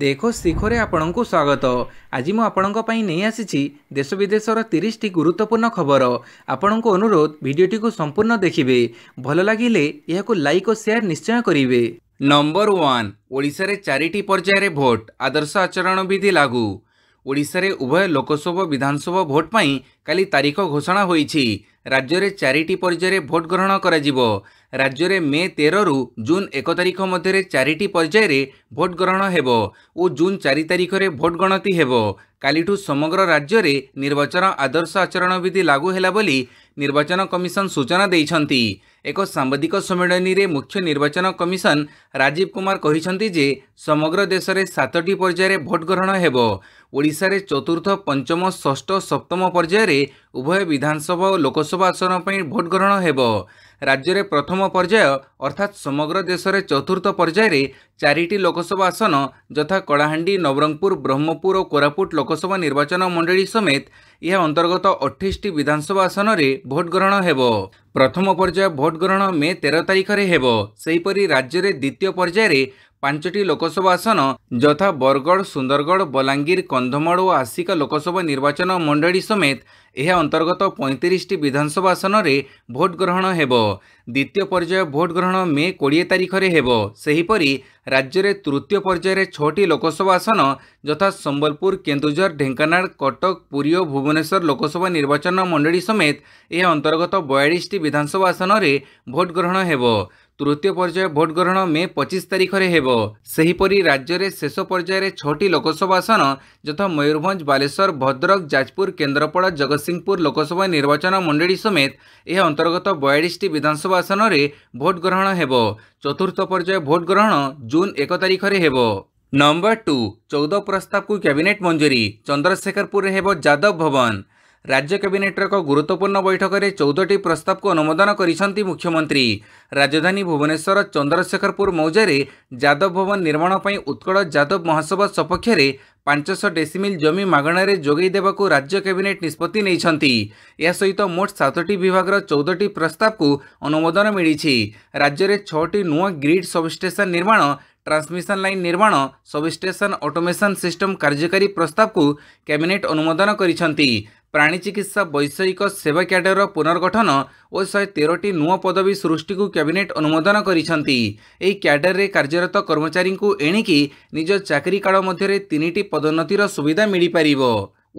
ଦେଖୋ ଶିଖରେ ଆପଣଙ୍କୁ ସ୍ୱାଗତ ଆଜି ମୁଁ ଆପଣଙ୍କ ପାଇଁ ନେଇ ଆସିଛି ଦେଶ ବିଦେଶର ତିରିଶଟି ଗୁରୁତ୍ୱପୂର୍ଣ୍ଣ ଖବର ଆପଣଙ୍କ ଅନୁରୋଧ ଭିଡ଼ିଓଟିକୁ ସମ୍ପୂର୍ଣ୍ଣ ଦେଖିବେ ଭଲ ଲାଗିଲେ ଏହାକୁ ଲାଇକ୍ ଓ ସେୟାର ନିଶ୍ଚୟ କରିବେ ନମ୍ବର ୱାନ୍ ଓଡ଼ିଶାରେ ଚାରିଟି ପର୍ଯ୍ୟାୟରେ ଭୋଟ ଆଦର୍ଶ ଆଚରଣ ବିଧି ଲାଗୁ ଓଡ଼ିଶାରେ ଉଭୟ ଲୋକସଭା ବିଧାନସଭା ଭୋଟ୍ ପାଇଁ କାଲି ତାରିଖ ଘୋଷଣା ହୋଇଛି ରାଜ୍ୟରେ ଚାରିଟି ପର୍ଯ୍ୟାୟରେ ଭୋଟ୍ ଗ୍ରହଣ କରାଯିବ ରାଜ୍ୟରେ ମେ ତେରରୁ ଜୁନ୍ ଏକ ତାରିଖ ମଧ୍ୟରେ ଚାରିଟି ପର୍ଯ୍ୟାୟରେ ଭୋଟ୍ ଗ୍ରହଣ ହେବ ଓ ଜୁନ୍ ଚାରି ତାରିଖରେ ଭୋଟ୍ ଗଣତି ହେବ କାଲିଠୁ ସମଗ୍ର ରାଜ୍ୟରେ ନିର୍ବାଚନ ଆଦର୍ଶ ଆଚରଣ ବିଧି ଲାଗୁ ହେଲା ବୋଲି ନିର୍ବାଚନ କମିଶନ ସୂଚନା ଦେଇଛନ୍ତି ଏକ ସାମ୍ବାଦିକ ସମ୍ମିଳନୀରେ ମୁଖ୍ୟ ନିର୍ବାଚନ କମିଶନ ରାଜୀବ କୁମାର କହିଛନ୍ତି ଯେ ସମଗ୍ର ଦେଶରେ ସାତଟି ପର୍ଯ୍ୟାୟରେ ଭୋଟ୍ ଗ୍ରହଣ ହେବ ଓଡ଼ିଶାରେ ଚତୁର୍ଥ ପଞ୍ଚମ ଷଷ୍ଠ ସପ୍ତମ ପର୍ଯ୍ୟାୟରେ ଉଭୟ ବିଧାନସଭା ଓ ଲୋକସଭା ଆସନ ପାଇଁ ଭୋଟ୍ ଗ୍ରହଣ ହେବ ରାଜ୍ୟରେ ପ୍ରଥମ ପର୍ଯ୍ୟାୟ ଅର୍ଥାତ୍ ସମଗ୍ର ଦେଶରେ ଚତୁର୍ଥ ପର୍ଯ୍ୟାୟରେ ଚାରିଟି ଲୋକସଭା ଆସନ ଯଥା କଳାହାଣ୍ଡି ନବରଙ୍ଗପୁର ବ୍ରହ୍ମପୁର ଓ କୋରାପୁଟ ଲୋକସଭା ନିର୍ବାଚନ ମଣ୍ଡଳୀ ସମେତ ଏହା ଅନ୍ତର୍ଗତ ଅଠେଇଶଟି ବିଧାନସଭା ଆସନରେ ଭୋଟ୍ ଗ୍ରହଣ ହେବ ପ୍ରଥମ ପର୍ଯ୍ୟାୟ ଭୋଟ୍ ଗ୍ରହଣ ମେ ତେର ତାରିଖରେ ହେବ ସେହିପରି ରାଜ୍ୟରେ ଦ୍ୱିତୀୟ ପର୍ଯ୍ୟାୟରେ ପାଞ୍ଚଟି ଲୋକସଭା ଆସନ ଯଥା ବରଗଡ଼ ସୁନ୍ଦରଗଡ଼ ବଲାଙ୍ଗୀର କନ୍ଧମାଳ ଓ ଆସିକା ଲୋକସଭା ନିର୍ବାଚନ ମଣ୍ଡଳୀ ସମେତ ଏହା ଅନ୍ତର୍ଗତ ପଇଁତିରିଶଟି ବିଧାନସଭା ଆସନରେ ଭୋଟ୍ ଗ୍ରହଣ ହେବ ଦ୍ୱିତୀୟ ପର୍ଯ୍ୟାୟ ଭୋଟ୍ ଗ୍ରହଣ ମେ କୋଡ଼ିଏ ତାରିଖରେ ହେବ ସେହିପରି ରାଜ୍ୟରେ ତୃତୀୟ ପର୍ଯ୍ୟାୟରେ ଛଅଟି ଲୋକସଭା ଆସନ ଯଥା ସମ୍ବଲପୁର କେନ୍ଦୁଝର ଢେଙ୍କାନାଳ କଟକ ପୁରୀ ଓ ଭୁବନେଶ୍ୱର ଲୋକସଭା ନିର୍ବାଚନ ମଣ୍ଡଳୀ ସମେତ ଏହା ଅନ୍ତର୍ଗତ ବୟାଳିଶଟି ବିଧାନସଭା ଆସନରେ ଭୋଟ୍ ଗ୍ରହଣ ହେବ তৃতীয় পর্যায় ভোট গ্রহণ মে পঁচিশ তারিখে ହେବ ସେହିପରି ରାଜ୍ୟରେ ଶେଷ ପର୍ଯ୍ୟାୟରେ ଛଅଟି ଲୋକସଭା ଆସନ ଯଥା ମୟୂରଭଞ୍ଜ ବାଲେଶ୍ୱର ଭଦ୍ରକ ଯାଜପୁର କେନ୍ଦ୍ରାପଡ଼ା ଜଗତସିଂହପୁର ଲୋକସଭା ନିର୍ବାଚନ ମଣ୍ଡଳୀ ସମେତ ଏହା ଅନ୍ତର୍ଗତ ବୟାଳିଶଟି ବିଧାନସଭା ଆସନରେ ଭୋଟ ଗ୍ରହଣ ହେବ ଚତୁର୍ଥ ପର୍ଯ୍ୟାୟ ଭୋଟ ଗ୍ରହଣ ଜୁନ୍ ଏକ ତାରିଖରେ ହେବ ନମ୍ବର ଟୁ ଚଉଦ ପ୍ରସ୍ତାବକୁ କ୍ୟାବିନେଟ୍ ମଞ୍ଜୁରୀ ଚନ୍ଦ୍ରଶେଖରପୁରରେ ହେବ ଯାଦବ ଭବନ ରାଜ୍ୟ କ୍ୟାବିନେଟ୍ର ଏକ ଗୁରୁତ୍ୱପୂର୍ଣ୍ଣ ବୈଠକରେ ଚଉଦଟି ପ୍ରସ୍ତାବକୁ ଅନୁମୋଦନ କରିଛନ୍ତି ମୁଖ୍ୟମନ୍ତ୍ରୀ ରାଜଧାନୀ ଭୁବନେଶ୍ୱର ଚନ୍ଦ୍ରଶେଖରପୁର ମୌଜାରେ ଯାଦବ ଭବନ ନିର୍ମାଣ ପାଇଁ ଉତ୍କଳ ଯାଦବ ମହାସଭା ସପକ୍ଷରେ ପାଞ୍ଚଶହ ଡେସିମିଲ୍ ଜମି ମାଗଣାରେ ଯୋଗାଇ ଦେବାକୁ ରାଜ୍ୟ କ୍ୟାବିନେଟ୍ ନିଷ୍ପତ୍ତି ନେଇଛନ୍ତି ଏହା ସହିତ ମୋଟ ସାତଟି ବିଭାଗର ଚଉଦଟି ପ୍ରସ୍ତାବକୁ ଅନୁମୋଦନ ମିଳିଛି ରାଜ୍ୟରେ ଛଅଟି ନୂଆ ଗ୍ରିଡ୍ ସବ୍ଷ୍ଟେସନ ନିର୍ମାଣ ଟ୍ରାନ୍ସମିସନ ଲାଇନ୍ ନିର୍ମାଣ ସବ୍ଷ୍ଟେସନ ଅଟୋମେସନ ସିଷ୍ଟମ କାର୍ଯ୍ୟକାରୀ ପ୍ରସ୍ତାବକୁ କ୍ୟାବିନେଟ୍ ଅନୁମୋଦନ କରିଛନ୍ତି ପ୍ରାଣୀ ଚିକିତ୍ସା ବୈଷୟିକ ସେବା କ୍ୟାଡରର ପୁନର୍ଗଠନ ଓ ଶହେ ତେରଟି ନୂଆ ପଦବୀ ସୃଷ୍ଟିକୁ କ୍ୟାବିନେଟ୍ ଅନୁମୋଦନ କରିଛନ୍ତି ଏହି କ୍ୟାଡରରେ କାର୍ଯ୍ୟରତ କର୍ମଚାରୀଙ୍କୁ ଏଣିକି ନିଜ କାଳ ମଧ୍ୟରେ ତିନିଟି ପଦୋନ୍ନତିର ସୁବିଧା ମିଳିପାରିବ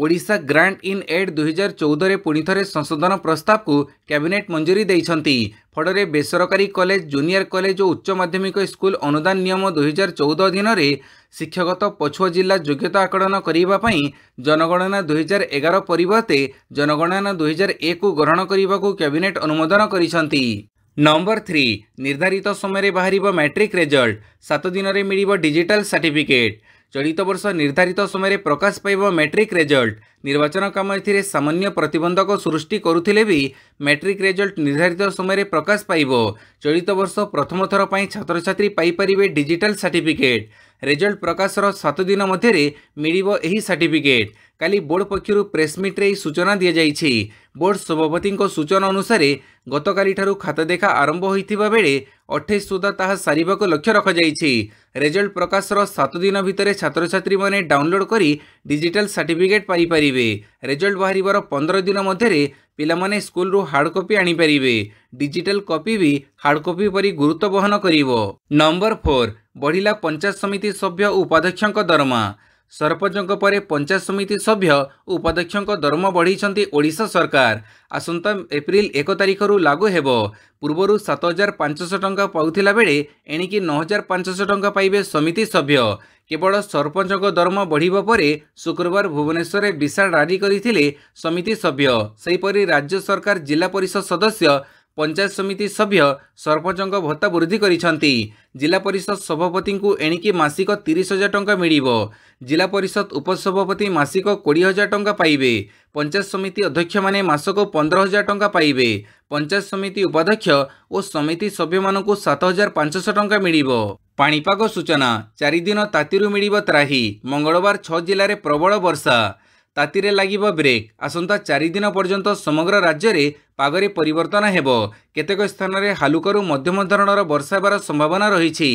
ଓଡ଼ିଶା ଗ୍ରାଣ୍ଟ ଇନ୍ ଏଡ୍ ଦୁଇହଜାର ଚଉଦରେ ପୁଣିଥରେ ସଂଶୋଧନ ପ୍ରସ୍ତାବକୁ କ୍ୟାବିନେଟ୍ ମଞ୍ଜୁରୀ ଦେଇଛନ୍ତି ଫଳରେ ବେସରକାରୀ କଲେଜ ଜୁନିୟର କଲେଜ ଓ ଉଚ୍ଚ ମାଧ୍ୟମିକ ସ୍କୁଲ ଅନୁଦାନ ନିୟମ ଦୁଇହଜାର ଚଉଦ ଅଧୀନରେ ଶିକ୍ଷାଗତ ପଛୁଆ ଜିଲ୍ଲା ଯୋଗ୍ୟତା ଆକଳନ କରିବା ପାଇଁ ଜନଗଣନା ଦୁଇହଜାର ଏଗାର ପରିବର୍ତ୍ତେ ଜନଗଣନା ଦୁଇହଜାର ଏକକୁ ଗ୍ରହଣ କରିବାକୁ କ୍ୟାବିନେଟ୍ ଅନୁମୋଦନ କରିଛନ୍ତି ନମ୍ବର ଥ୍ରୀ ନିର୍ଦ୍ଧାରିତ ସମୟରେ ବାହାରିବ ମ୍ୟାଟ୍ରିକ୍ ରେଜଲ୍ଟ ସାତ ଦିନରେ ମିଳିବ ଡିଜିଟାଲ ସାର୍ଟିଫିକେଟ୍ ଚଳିତ ବର୍ଷ ନିର୍ଦ୍ଧାରିତ ସମୟରେ ପ୍ରକାଶ ପାଇବ ମେଟ୍ରିକ୍ ରେଜଲ୍ଟ ନିର୍ବାଚନ କାମ ଏଥିରେ ସାମାନ୍ୟ ପ୍ରତିବନ୍ଧକ ସୃଷ୍ଟି କରୁଥିଲେ ବି ମେଟ୍ରିକ୍ ରେଜଲ୍ଟ ନିର୍ଦ୍ଧାରିତ ସମୟରେ ପ୍ରକାଶ ପାଇବ ଚଳିତ ବର୍ଷ ପ୍ରଥମ ଥର ପାଇଁ ଛାତ୍ରଛାତ୍ରୀ ପାଇପାରିବେ ଡିଜିଟାଲ୍ ସାର୍ଟିଫିକେଟ୍ ରେଜଲ୍ଟ ପ୍ରକାଶର ସାତ ଦିନ ମଧ୍ୟରେ ମିଳିବ ଏହି ସାର୍ଟିଫିକେଟ୍ কালি বোর্ড পক্ষ প্রেসমিট্রে এই সূচনা দিয়াযাইছে বোর্ড সভাপতি সূচনা অনুসারে গতকালিঠার খাতা দেখা আরম্ভ হয়েছে বেড়ে অঠাইশ সুদ্ধা তাহা সারিবাক লক্ষ্য রখা যাই রেজল্ট প্রকাশর সাত দিন ভিতরে ছাত্রছাত্রী মানে ডাউনলোড করে ডিজিটাল সার্টিফিকেট পাইপারে রেজল্ট বাহার পনের দিন মধ্যে স্কুল রু হার্ড কপি আনিপারে ডিজিটাল কপি বি হার্ড কপি পরি গুরুত্ব বহন করব নম্বর ফোর ବଢ଼ିଲା পঞ্চায়েত সমিতি সভ্য উপাধ্যক্ষ দরমা ସରପଞ୍ଚଙ୍କ ପରେ ପଞ୍ଚାୟତ ସମିତି ସଭ୍ୟ ଉପାଧ୍ୟକ୍ଷଙ୍କ ଦରମା ବଢ଼ାଇଛନ୍ତି ଓଡ଼ିଶା ସରକାର ଆସନ୍ତା ଏପ୍ରିଲ ଏକ ତାରିଖରୁ ଲାଗୁ ହେବ ପୂର୍ବରୁ ସାତ ହଜାର ପାଞ୍ଚଶହ ଟଙ୍କା ପାଉଥିଲା ବେଳେ ଏଣିକି ନଅ ହଜାର ପାଞ୍ଚଶହ ଟଙ୍କା ପାଇବେ ସମିତି ସଭ୍ୟ କେବଳ ସରପଞ୍ଚଙ୍କ ଦରମା ବଢ଼ିବା ପରେ ଶୁକ୍ରବାର ଭୁବନେଶ୍ୱରରେ ବିଶାଳ ରାଲି କରିଥିଲେ ସମିତି ସଭ୍ୟ ସେହିପରି ରାଜ୍ୟ ସରକାର ଜିଲ୍ଲା ପରିଷଦ ସଦସ୍ୟ पंचायत समिति सभ्य सरपञ्च भत्ता वृद्धि गरिन्छ जिला परिषद सभापति को एणिक मासिक तिरिह हजार टा मियो जिल्ला परिषद उपसभापति मासिक कि हजार पाइबे पंचायत समिति अध्यक्ष मैले मासको पन्ध्र हजार टा परे पञ्चायत समिति उपाध्यक्ष समिति सभ्य मत हजार पाँच सय टापना चारितातिरू मिल त्राही मङ्गलबार छ जिल्ल प्रबल वर्षा ତାତିରେ ଲାଗିବ ବ୍ରେକ୍ ଆସନ୍ତା ଚାରିଦିନ ପର୍ଯ୍ୟନ୍ତ ସମଗ୍ର ରାଜ୍ୟରେ ପାଗରେ ପରିବର୍ତ୍ତନ ହେବ କେତେକ ସ୍ଥାନରେ ହାଲୁକାରୁ ମଧ୍ୟମ ଧରଣର ବର୍ଷା ହେବାର ସମ୍ଭାବନା ରହିଛି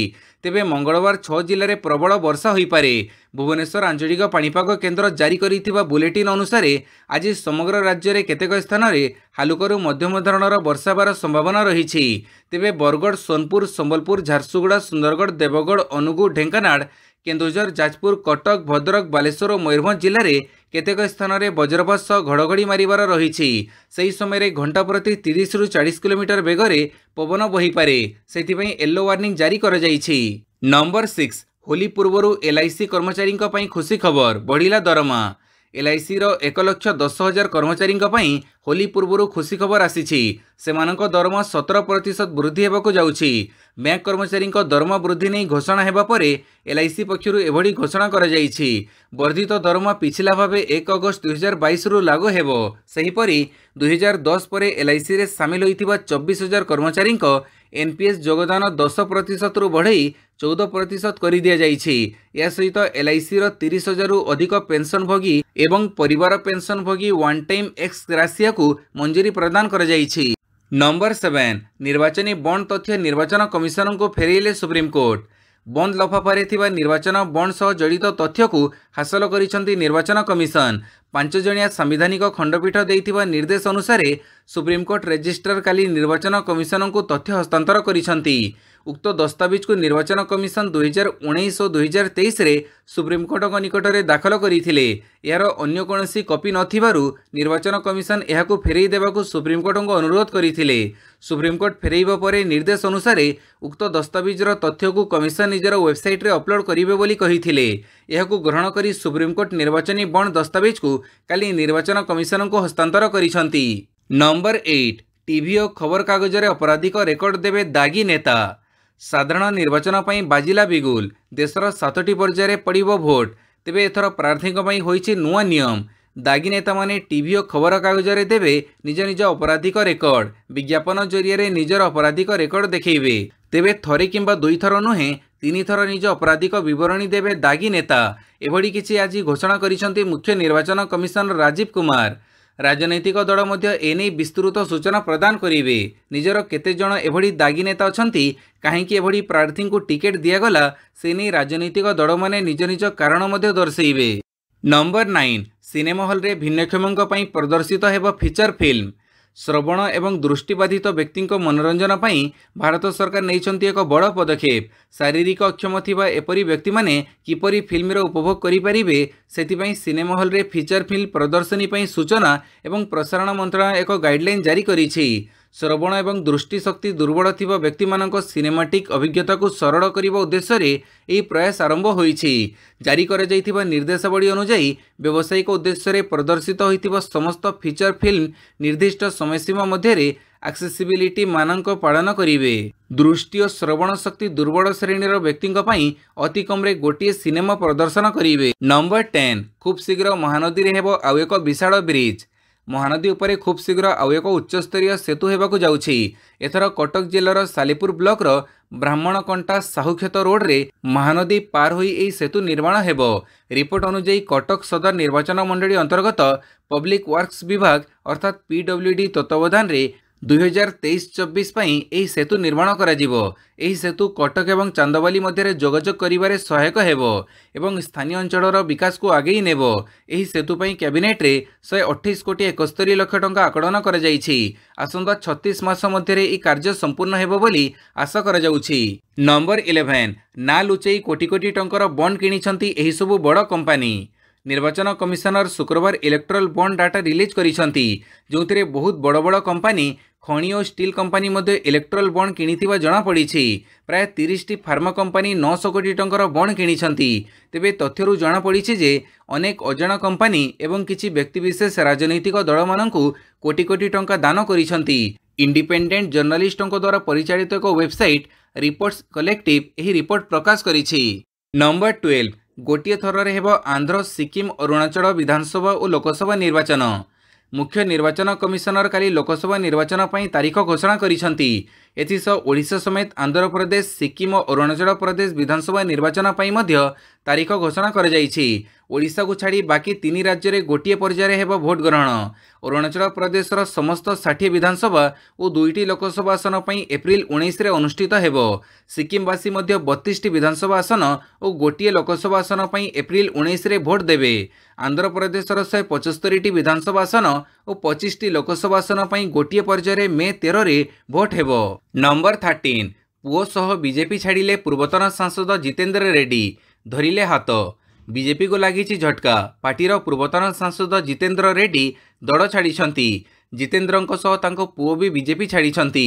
ତେବେ ମଙ୍ଗଳବାର ଛଅ ଜିଲ୍ଲାରେ ପ୍ରବଳ ବର୍ଷା ହୋଇପାରେ ଭୁବନେଶ୍ୱର ଆଞ୍ଚଳିକ ପାଣିପାଗ କେନ୍ଦ୍ର ଜାରି କରିଥିବା ବୁଲେଟିନ୍ ଅନୁସାରେ ଆଜି ସମଗ୍ର ରାଜ୍ୟରେ କେତେକ ସ୍ଥାନରେ ହାଲୁକାରୁ ମଧ୍ୟମ ଧରଣର ବର୍ଷା ହେବାର ସମ୍ଭାବନା ରହିଛି ତେବେ ବରଗଡ଼ ସୋନପୁର ସମ୍ବଲପୁର ଝାରସୁଗୁଡ଼ା ସୁନ୍ଦରଗଡ଼ ଦେବଗଡ଼ ଅନୁଗୁଳ ଢେଙ୍କାନାଳ କେନ୍ଦୁଝର ଯାଜପୁର କଟକ ଭଦ୍ରକ ବାଲେଶ୍ୱର ଓ ମୟୂରଭଞ୍ଜ ଜିଲ୍ଲାରେ କେତେକ ସ୍ଥାନରେ ବଜ୍ରପାତ ସହ ଘଡ଼ଘଡ଼ି ମାରିବାର ରହିଛି ସେହି ସମୟରେ ଘଣ୍ଟା ପ୍ରତି ତିରିଶରୁ ଚାଳିଶ କିଲୋମିଟର ବେଗରେ ପବନ ବହିପାରେ ସେଥିପାଇଁ ୟେଲୋ ୱାର୍ଣ୍ଣିଂ ଜାରି କରାଯାଇଛି ନମ୍ବର ସିକ୍ସ ହୋଲି ପୂର୍ବରୁ ଏଲ୍ଆଇସି କର୍ମଚାରୀଙ୍କ ପାଇଁ ଖୁସି ଖବର ବଢ଼ିଲା ଦରମା ଏଲ୍ଆଇସିର ଏକ ଲକ୍ଷ ଦଶ ହଜାର କର୍ମଚାରୀଙ୍କ ପାଇଁ ହୋଲି ପୂର୍ବରୁ ଖୁସି ଖବର ଆସିଛି ସେମାନଙ୍କ ଦରମା ସତର ପ୍ରତିଶତ ବୃଦ୍ଧି ହେବାକୁ ଯାଉଛି ବ୍ୟାଙ୍କ କର୍ମଚାରୀଙ୍କ ଦରମା ବୃଦ୍ଧି ନେଇ ଘୋଷଣା ହେବା ପରେ ଏଲ୍ଆଇସି ପକ୍ଷରୁ ଏଭଳି ଘୋଷଣା କରାଯାଇଛି ବର୍ଦ୍ଧିତ ଦରମା ପିଛିଲା ଭାବେ ଏକ ଅଗଷ୍ଟ ଦୁଇହଜାର ବାଇଶରୁ ଲାଗୁ ହେବ ସେହିପରି ଦୁଇହଜାର ଦଶ ପରେ ଏଲ୍ଆଇସିରେ ସାମିଲ ହୋଇଥିବା ଚବିଶ ହଜାର କର୍ମଚାରୀଙ୍କ ଏନ୍ପିଏସ୍ ଯୋଗଦାନ ଦଶ ପ୍ରତିଶତରୁ ବଢ଼େଇ ଚଉଦ ପ୍ରତିଶତ କରି ଦିଆଯାଇଛି ଏହା ସହିତ ଏଲ୍ଆଇସିର ତିରିଶ ହଜାରରୁ ଅଧିକ ପେନ୍ସନ୍ଭୋଗୀ ଏବଂ ପରିବାର ପେନ୍ସନ୍ଭୋଗୀ ୱାନ୍ ଟାଇମ୍ ଏକ୍ସ ରାଶିଆକୁ ମଞ୍ଜୁରୀ ପ୍ରଦାନ କରାଯାଇଛି ନମ୍ବର ସେଭେନ୍ ନିର୍ବାଚନୀ ବଣ୍ଡ ତଥ୍ୟ ନିର୍ବାଚନ କମିଶନଙ୍କୁ ଫେରାଇଲେ ସୁପ୍ରିମକୋର୍ଟ ବନ୍ଦ ଲଫାଫାରେ ଥିବା ନିର୍ବାଚନ ବଣ୍ଡ ସହ ଜଡ଼ିତ ତଥ୍ୟକୁ ହାସଲ କରିଛନ୍ତି ନିର୍ବାଚନ କମିଶନ ପାଞ୍ଚଜଣିଆ ସାମ୍ବିଧାନିକ ଖଣ୍ଡପୀଠ ଦେଇଥିବା ନିର୍ଦ୍ଦେଶ ଅନୁସାରେ ସୁପ୍ରିମକୋର୍ଟ ରେଜିଷ୍ଟ୍ରାର କାଲି ନିର୍ବାଚନ କମିଶନଙ୍କୁ ତଥ୍ୟ ହସ୍ତାନ୍ତର କରିଛନ୍ତି ଉକ୍ତ ଦସ୍ତାବିଜକୁ ନିର୍ବାଚନ କମିଶନ ଦୁଇହଜାର ଉଣେଇଶ ଓ ଦୁଇହଜାର ତେଇଶରେ ସୁପ୍ରିମକୋର୍ଟଙ୍କ ନିକଟରେ ଦାଖଲ କରିଥିଲେ ଏହାର ଅନ୍ୟ କୌଣସି କପି ନଥିବାରୁ ନିର୍ବାଚନ କମିଶନ ଏହାକୁ ଫେରାଇ ଦେବାକୁ ସୁପ୍ରିମକୋର୍ଟଙ୍କୁ ଅନୁରୋଧ କରିଥିଲେ ସୁପ୍ରିମକୋର୍ଟ ଫେରାଇବା ପରେ ନିର୍ଦ୍ଦେଶ ଅନୁସାରେ ଉକ୍ତ ଦସ୍ତାବିଜର ତଥ୍ୟକୁ କମିଶନ ନିଜର ୱେବ୍ସାଇଟ୍ରେ ଅପଲୋଡ଼ କରିବେ ବୋଲି କହିଥିଲେ ଏହାକୁ ଗ୍ରହଣ କରି ସୁପ୍ରିମକୋର୍ଟ ନିର୍ବାଚନୀ ବଣ୍ଡ ଦସ୍ତାବିଜକୁ କାଲି ନିର୍ବାଚନ କମିଶନଙ୍କୁ ହସ୍ତାନ୍ତର କରିଛନ୍ତି ନମ୍ବର ଏଇଟ୍ ଟିଭି ଓ ଖବରକାଗଜରେ ଅପରାଧିକ ରେକର୍ଡ ଦେବେ ଦାଗି ନେତା ସାଧାରଣ ନିର୍ବାଚନ ପାଇଁ ବାଜିଲା ବିଗୁଲ ଦେଶର ସାତଟି ପର୍ଯ୍ୟାୟରେ ପଡ଼ିବ ଭୋଟ୍ ତେବେ ଏଥର ପ୍ରାର୍ଥୀଙ୍କ ପାଇଁ ହୋଇଛି ନୂଆ ନିୟମ ଦାଗି ନେତାମାନେ ଟିଭି ଓ ଖବରକାଗଜରେ ଦେବେ ନିଜ ନିଜ ଅପରାଧିକ ରେକର୍ଡ ବିଜ୍ଞାପନ ଜରିଆରେ ନିଜର ଅପରାଧିକ ରେକର୍ଡ ଦେଖେଇବେ ତେବେ ଥରେ କିମ୍ବା ଦୁଇଥର ନୁହେଁ ତିନିଥର ନିଜ ଅପରାଧିକ ବିବରଣୀ ଦେବେ ଦାଗୀ ନେତା ଏଭଳି କିଛି ଆଜି ଘୋଷଣା କରିଛନ୍ତି ମୁଖ୍ୟ ନିର୍ବାଚନ କମିଶନର ରାଜୀବ କୁମାର ରାଜନୈତିକ ଦଳ ମଧ୍ୟ ଏନେଇ ବିସ୍ତୃତ ସୂଚନା ପ୍ରଦାନ କରିବେ ନିଜର କେତେଜଣ ଏଭଳି ଦାଗୀ ନେତା ଅଛନ୍ତି କାହିଁକି ଏଭଳି ପ୍ରାର୍ଥୀଙ୍କୁ ଟିକେଟ୍ ଦିଆଗଲା ସେ ନେଇ ରାଜନୈତିକ ଦଳମାନେ ନିଜ ନିଜ କାରଣ ମଧ୍ୟ ଦର୍ଶାଇବେ ନମ୍ବର ନାଇନ୍ ସିନେମା ହଲ୍ରେ ଭିନ୍ନକ୍ଷମଙ୍କ ପାଇଁ ପ୍ରଦର୍ଶିତ ହେବ ଫିଚର ଫିଲ୍ମ ଶ୍ରବଣ ଏବଂ ଦୃଷ୍ଟିବାଧିତ ବ୍ୟକ୍ତିଙ୍କ ମନୋରଞ୍ଜନ ପାଇଁ ଭାରତ ସରକାର ନେଇଛନ୍ତି ଏକ ବଡ଼ ପଦକ୍ଷେପ ଶାରୀରିକ ଅକ୍ଷମ ଥିବା ଏପରି ବ୍ୟକ୍ତିମାନେ କିପରି ଫିଲ୍ମର ଉପଭୋଗ କରିପାରିବେ ସେଥିପାଇଁ ସିନେମା ହଲ୍ରେ ଫିଚର ଫିଲ୍ମ ପ୍ରଦର୍ଶନୀ ପାଇଁ ସୂଚନା ଏବଂ ପ୍ରସାରଣ ମନ୍ତ୍ରଣାଳୟ ଏକ ଗାଇଡ୍ଲାଇନ୍ ଜାରି କରିଛି ଶ୍ରବଣ ଏବଂ ଦୃଷ୍ଟିଶକ୍ତି ଦୁର୍ବଳ ଥିବା ବ୍ୟକ୍ତିମାନଙ୍କ ସିନେମାଟିକ୍ ଅଭିଜ୍ଞତାକୁ ସରଳ କରିବା ଉଦ୍ଦେଶ୍ୟରେ ଏହି ପ୍ରୟାସ ଆରମ୍ଭ ହୋଇଛି ଜାରି କରାଯାଇଥିବା ନିର୍ଦ୍ଦେଶାବଳୀ ଅନୁଯାୟୀ ବ୍ୟବସାୟିକ ଉଦ୍ଦେଶ୍ୟରେ ପ୍ରଦର୍ଶିତ ହୋଇଥିବା ସମସ୍ତ ଫିଚର ଫିଲ୍ମ ନିର୍ଦ୍ଦିଷ୍ଟ ସମୟସୀମା ମଧ୍ୟରେ ଆକ୍ସେସିବିଲିଟି ମାନଙ୍କ ପାଳନ କରିବେ ଦୃଷ୍ଟି ଓ ଶ୍ରବଣ ଶକ୍ତି ଦୁର୍ବଳ ଶ୍ରେଣୀର ବ୍ୟକ୍ତିଙ୍କ ପାଇଁ ଅତିକମ୍ରେ ଗୋଟିଏ ସିନେମା ପ୍ରଦର୍ଶନ କରିବେ ନମ୍ବର ଟେନ୍ ଖୁବ୍ ଶୀଘ୍ର ମହାନଦୀରେ ହେବ ଆଉ ଏକ ବିଶାଳ ବ୍ରିଜ୍ ମହାନଦୀ ଉପରେ ଖୁବ୍ ଶୀଘ୍ର ଆଉ ଏକ ଉଚ୍ଚସ୍ତରୀୟ ସେତୁ ହେବାକୁ ଯାଉଛି ଏଥର କଟକ ଜିଲ୍ଲାର ସାଲିପୁର ବ୍ଲକର ବ୍ରାହ୍ମଣକଣ୍ଟା ସାହୁକ୍ଷେତ ରୋଡ଼ରେ ମହାନଦୀ ପାର ହୋଇ ଏହି ସେତୁ ନିର୍ମାଣ ହେବ ରିପୋର୍ଟ ଅନୁଯାୟୀ କଟକ ସଦର ନିର୍ବାଚନ ମଣ୍ଡଳୀ ଅନ୍ତର୍ଗତ ପବ୍ଲିକ ୱାର୍କସ୍ ବିଭାଗ ଅର୍ଥାତ୍ ପିଡବ୍ଲ୍ୟୁଡି ତତ୍ତ୍ୱାବଧାନରେ ଦୁଇହଜାର ତେଇଶ ଚବିଶ ପାଇଁ ଏହି ସେତୁ ନିର୍ମାଣ କରାଯିବ ଏହି ସେତୁ କଟକ ଏବଂ ଚାନ୍ଦବାଲି ମଧ୍ୟରେ ଯୋଗାଯୋଗ କରିବାରେ ସହାୟକ ହେବ ଏବଂ ସ୍ଥାନୀୟ ଅଞ୍ଚଳର ବିକାଶକୁ ଆଗେଇ ନେବ ଏହି ସେତୁ ପାଇଁ କ୍ୟାବିନେଟ୍ରେ ଶହେ ଅଠେଇଶ କୋଟି ଏକସ୍ତରି ଲକ୍ଷ ଟଙ୍କା ଆକଳନ କରାଯାଇଛି ଆସନ୍ତା ଛତିଶ ମାସ ମଧ୍ୟରେ ଏହି କାର୍ଯ୍ୟ ସମ୍ପୂର୍ଣ୍ଣ ହେବ ବୋଲି ଆଶା କରାଯାଉଛି ନମ୍ବର ଇଲେଭେନ୍ ନା ଲୁଚେଇ କୋଟି କୋଟି ଟଙ୍କାର ବଣ୍ଡ କିଣିଛନ୍ତି ଏହିସବୁ ବଡ଼ କମ୍ପାନୀ নির্বাচন কমিশনর শুক্রবার ইলেকট্রাল বন্ড ডাটা রিলিজ করেছেন যে বহুত বড় বড় কোম্পানি খনি ও স্টিল কোম্পানি মধ্যে ইলেকট্রাল বন্ড কিনিথিবা জনাপড়ি প্রায় তিরিশটি ফার্মা কোম্পানি নশো কোটি টঙ্কার বন্ড কিনিছন্তি তেবে তথ্যরু জনাপড়ি যে অনেক অজা কোম্পানি এবং কিছু ব্যক্তিবিশেষ রাজনৈতিক দল দলমানঙ্কু কোটি কোটি টঙ্কা দান করেছেন ইন্ডিপেন্ডেট জর্নালিষ্ট দ্বারা পরিচালিত এক ওয়েবসাইট রিপোর্টস কলেকটিভ এই রিপোর্ট প্রকাশ করেছে নম্বর টুয়েলভ ଗୋଟିଏ ଥରରେ ହେବ ଆନ୍ଧ୍ର ସିକିମ୍ ଅରୁଣାଚଳ ବିଧାନସଭା ଓ ଲୋକସଭା ନିର୍ବାଚନ ମୁଖ୍ୟ ନିର୍ବାଚନ କମିଶନର କାଲି ଲୋକସଭା ନିର୍ବାଚନ ପାଇଁ ତାରିଖ ଘୋଷଣା କରିଛନ୍ତି ଏଥିସହ ଓଡ଼ିଶା ସମେତ ଆନ୍ଧ୍ରପ୍ରଦେଶ ସିକିମ୍ ଓ ଅରୁଣାଚଳ ପ୍ରଦେଶ ବିଧାନସଭା ନିର୍ବାଚନ ପାଇଁ ମଧ୍ୟ ତାରିଖ ଘୋଷଣା କରାଯାଇଛି ଓଡ଼ିଶାକୁ ଛାଡ଼ି ବାକି ତିନି ରାଜ୍ୟରେ ଗୋଟିଏ ପର୍ଯ୍ୟାୟରେ ହେବ ଭୋଟ ଗ୍ରହଣ ଅରୁଣାଚଳ ପ୍ରଦେଶର ସମସ୍ତ ଷାଠିଏ ବିଧାନସଭା ଓ ଦୁଇଟି ଲୋକସଭା ଆସନ ପାଇଁ ଏପ୍ରିଲ ଉଣେଇଶରେ ଅନୁଷ୍ଠିତ ହେବ ସିକିମବାସୀ ମଧ୍ୟ ବତିଶଟି ବିଧାନସଭା ଆସନ ଓ ଗୋଟିଏ ଲୋକସଭା ଆସନ ପାଇଁ ଏପ୍ରିଲ ଉଣେଇଶରେ ଭୋଟ ଦେବେ ଆନ୍ଧ୍ରପ୍ରଦେଶର ଶହେ ପଞ୍ଚସ୍ତରୀଟି ବିଧାନସଭା ଆସନ ଓ ପଚିଶଟି ଲୋକସଭା ଆସନ ପାଇଁ ଗୋଟିଏ ପର୍ଯ୍ୟାୟରେ ମେ ତେରରେ ଭୋଟ ହେବ ନମ୍ବର ଥାର୍ଟିନ୍ ପୁଅ ସହ ବିଜେପି ଛାଡ଼ିଲେ ପୂର୍ବତନ ସାଂସଦ ଜିତେନ୍ଦ୍ର ରେଡ୍ଡି ଧରିଲେ ହାତ ବିଜେପିକୁ ଲାଗିଛି ଝଟକା ପାର୍ଟିର ପୂର୍ବତନ ସାଂସଦ ଜିତେନ୍ଦ୍ର ରେଡ୍ଡି ଦଳ ଛାଡ଼ିଛନ୍ତି ଜିତେନ୍ଦ୍ରଙ୍କ ସହ ତାଙ୍କ ପୁଅ ବି ବିଜେପି ଛାଡ଼ିଛନ୍ତି